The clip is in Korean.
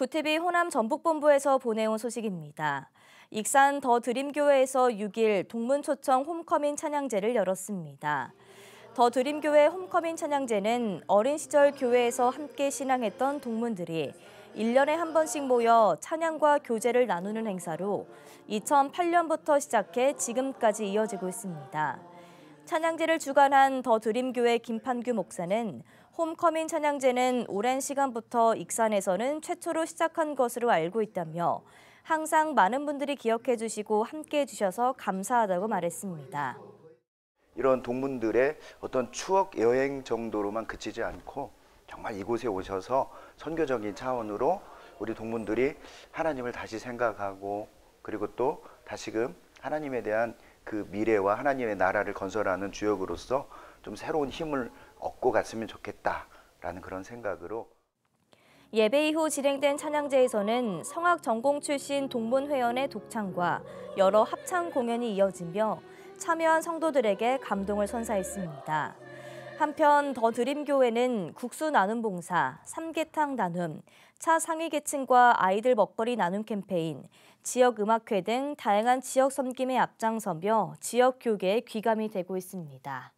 구 t 비 호남 전북본부에서 보내온 소식입니다. 익산 더 드림교회에서 6일 동문초청 홈커밍 찬양제를 열었습니다. 더 드림교회 홈커밍 찬양제는 어린 시절 교회에서 함께 신앙했던 동문들이 1년에 한 번씩 모여 찬양과 교제를 나누는 행사로 2008년부터 시작해 지금까지 이어지고 있습니다. 찬양제를 주관한 더 드림교회 김판규 목사는 홈커밍 찬양제는 오랜 시간부터 익산에서는 최초로 시작한 것으로 알고 있다며 항상 많은 분들이 기억해 주시고 함께해 주셔서 감사하다고 말했습니다. 이런 동문들의 어떤 추억 여행 정도로만 그치지 않고 정말 이곳에 오셔서 선교적인 차원으로 우리 동문들이 하나님을 다시 생각하고 그리고 또 다시금 하나님에 대한 그 미래와 하나님의 나라를 건설하는 주역으로서 좀 새로운 힘을 얻고 갔으면 좋겠다라는 그런 생각으로 예배 이후 진행된 찬양제에서는 성악 전공 출신 동문 회원의 독창과 여러 합창 공연이 이어지며 참여한 성도들에게 감동을 선사했습니다. 한편 더 드림교회는 국수 나눔 봉사, 삼계탕 나눔, 차 상위 계층과 아이들 먹거리 나눔 캠페인, 지역 음악회 등 다양한 지역 섬김에 앞장서며 지역 교계에 귀감이 되고 있습니다.